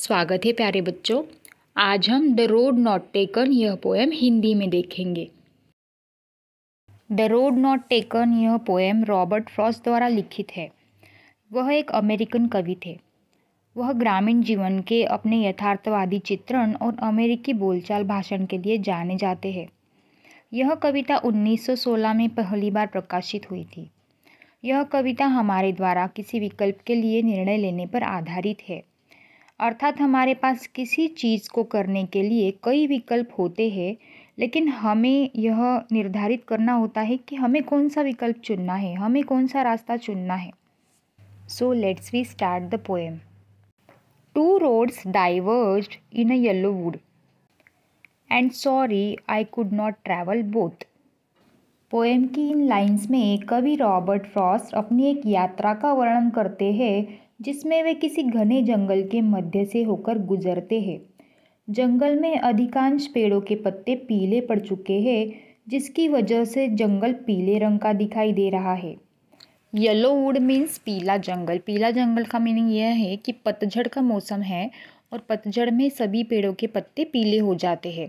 स्वागत है प्यारे बच्चों आज हम द रोड नॉट टेकन यह पोएम हिंदी में देखेंगे द रोड नॉट टेकन यह पोएम रॉबर्ट फ्रॉस्ट द्वारा लिखित है वह एक अमेरिकन कवि थे वह ग्रामीण जीवन के अपने यथार्थवादी चित्रण और अमेरिकी बोलचाल भाषण के लिए जाने जाते हैं यह कविता 1916 में पहली बार प्रकाशित हुई थी यह कविता हमारे द्वारा किसी विकल्प के लिए निर्णय लेने पर आधारित है अर्थात हमारे पास किसी चीज़ को करने के लिए कई विकल्प होते हैं लेकिन हमें यह निर्धारित करना होता है कि हमें कौन सा विकल्प चुनना है हमें कौन सा रास्ता चुनना है so let's we start the poem two roads diverge in a yellow wood and sorry I could not travel both poem की इन लाइंस में कवि रॉबर्ट फ्रॉस्ट अपनी एक यात्रा का वर्णन करते हैं जिसमें वे किसी घने जंगल के मध्य से होकर गुजरते हैं जंगल में अधिकांश पेड़ों के पत्ते पीले पड़ चुके हैं जिसकी वजह से जंगल पीले रंग का दिखाई दे रहा है येलो वुड मीन्स पीला जंगल पीला जंगल का मीनिंग यह है कि पतझड़ का मौसम है और पतझड़ में सभी पेड़ों के पत्ते पीले हो जाते हैं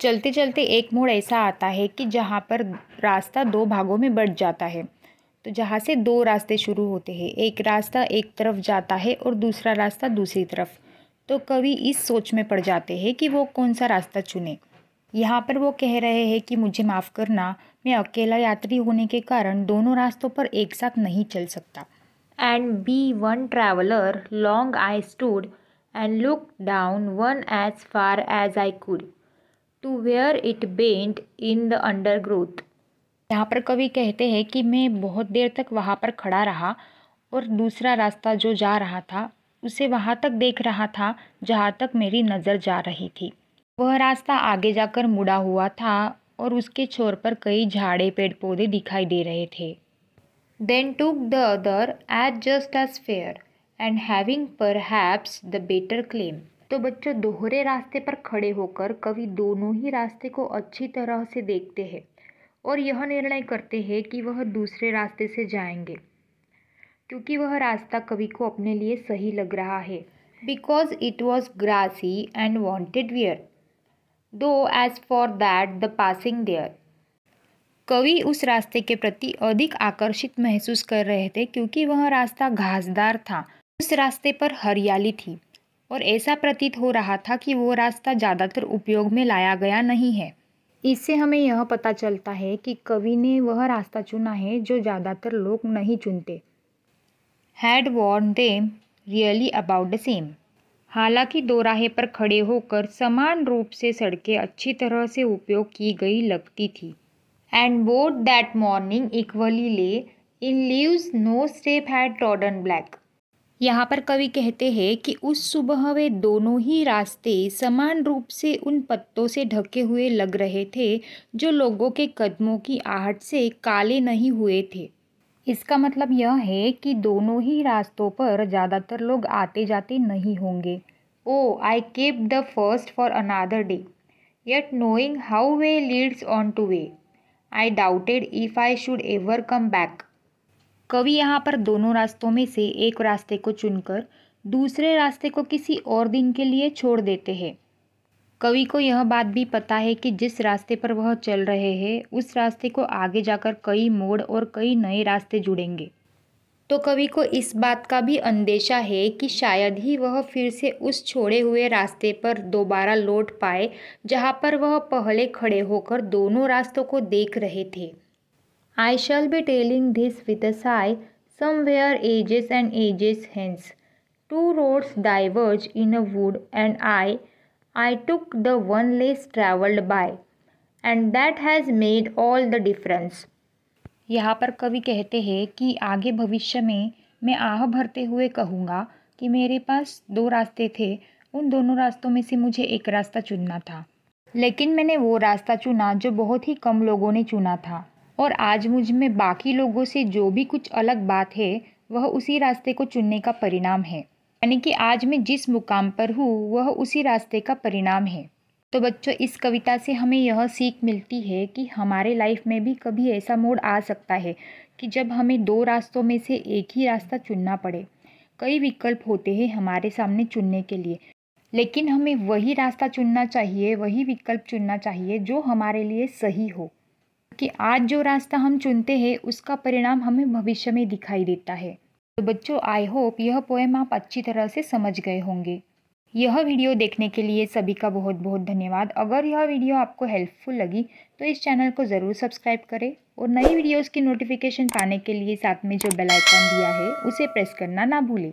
चलते चलते एक मोड़ ऐसा आता है कि जहाँ पर रास्ता दो भागों में बढ़ जाता है तो जहाँ से दो रास्ते शुरू होते हैं एक रास्ता एक तरफ जाता है और दूसरा रास्ता दूसरी तरफ तो कवि इस सोच में पड़ जाते हैं कि वो कौन सा रास्ता चुने यहाँ पर वो कह रहे हैं कि मुझे माफ़ करना मैं अकेला यात्री होने के कारण दोनों रास्तों पर एक साथ नहीं चल सकता and be one traveller long I stood and look down one as far as I could to where it bent in the undergrowth यहाँ पर कवि कहते हैं कि मैं बहुत देर तक वहाँ पर खड़ा रहा और दूसरा रास्ता जो जा रहा था उसे वहाँ तक देख रहा था जहाँ तक मेरी नज़र जा रही थी वह रास्ता आगे जाकर मुड़ा हुआ था और उसके छोर पर कई झाड़े पेड़ पौधे दिखाई दे रहे थे then took the other as just as fair and having perhaps the better claim तो बच्चों दोहरे रास्ते पर खड़े होकर कवि दोनों ही रास्ते को अच्छी तरह से देखते हैं और यह निर्णय करते हैं कि वह दूसरे रास्ते से जाएंगे क्योंकि वह रास्ता कवि को अपने लिए सही लग रहा है because it was grassy and wanted wear though as for that the passing there कवि उस रास्ते के प्रति अधिक आकर्षित महसूस कर रहे थे क्योंकि वह रास्ता घासदार था उस रास्ते पर हरियाली थी और ऐसा प्रतीत हो रहा था कि वो रास्ता ज़्यादातर उपयोग में लाया गया नहीं है इससे हमें यह पता चलता है कि कवि ने वह रास्ता चुना है जो ज़्यादातर लोग नहीं चुनते had worn them really about the same हालांकि दोराहे पर खड़े होकर समान रूप से सड़कें अच्छी तरह से उपयोग की गई लगती थी and both that morning equally lay in leaves no step had trodden black यहाँ पर कवि कहते हैं कि उस सुबह वे दोनों ही रास्ते समान रूप से उन पत्तों से ढके हुए लग रहे थे जो लोगों के कदमों की आहट से काले नहीं हुए थे इसका मतलब यह है कि दोनों ही रास्तों पर ज़्यादातर लोग आते जाते नहीं होंगे oh I kept the first for another day yet knowing how way leads on to way I doubted if I should ever come back कवि यहाँ पर दोनों रास्तों में से एक रास्ते को चुनकर दूसरे रास्ते को किसी और दिन के लिए छोड़ देते हैं कवि को यह बात भी पता है कि जिस रास्ते पर वह चल रहे हैं उस रास्ते को आगे जाकर कई मोड़ और कई नए रास्ते जुड़ेंगे तो कवि को इस बात का भी अंदेशा है कि शायद ही वह फिर से उस छोड़े हुए रास्ते पर दोबारा लौट पाए जहाँ पर वह पहले खड़े होकर दोनों रास्तों को देख रहे थे I shall be telling this with a sigh somewhere ages and ages hence two roads diverge in a wood and I I took the one less travelled by and that has made all the difference यहाँ पर कवि कहते हैं कि आगे भविष्य में मैं आह भरते हुए कहूँगा कि मेरे पास दो रास्ते थे उन दोनों रास्तों में से मुझे एक रास्ता चुनना था लेकिन मैंने वो रास्ता चुना जो बहुत ही कम लोगों ने चुना था और आज मुझ में बाकी लोगों से जो भी कुछ अलग बात है वह उसी रास्ते को चुनने का परिणाम है यानी कि आज मैं जिस मुकाम पर हूँ वह उसी रास्ते का परिणाम है तो बच्चों इस कविता से हमें यह सीख मिलती है कि हमारे लाइफ में भी कभी ऐसा मोड़ आ सकता है कि जब हमें दो रास्तों में से एक ही रास्ता चुनना पड़े कई विकल्प होते हैं हमारे सामने चुनने के लिए लेकिन हमें वही रास्ता चुनना चाहिए वही विकल्प चुनना चाहिए जो हमारे लिए सही हो कि आज जो रास्ता हम चुनते हैं उसका परिणाम हमें भविष्य में दिखाई देता है तो बच्चों आई होप यह पोएम आप अच्छी तरह से समझ गए होंगे यह वीडियो देखने के लिए सभी का बहुत बहुत धन्यवाद अगर यह वीडियो आपको हेल्पफुल लगी तो इस चैनल को ज़रूर सब्सक्राइब करें और नई वीडियोस की नोटिफिकेशन पाने के लिए साथ में जो बेल आइकन दिया है उसे प्रेस करना ना भूलें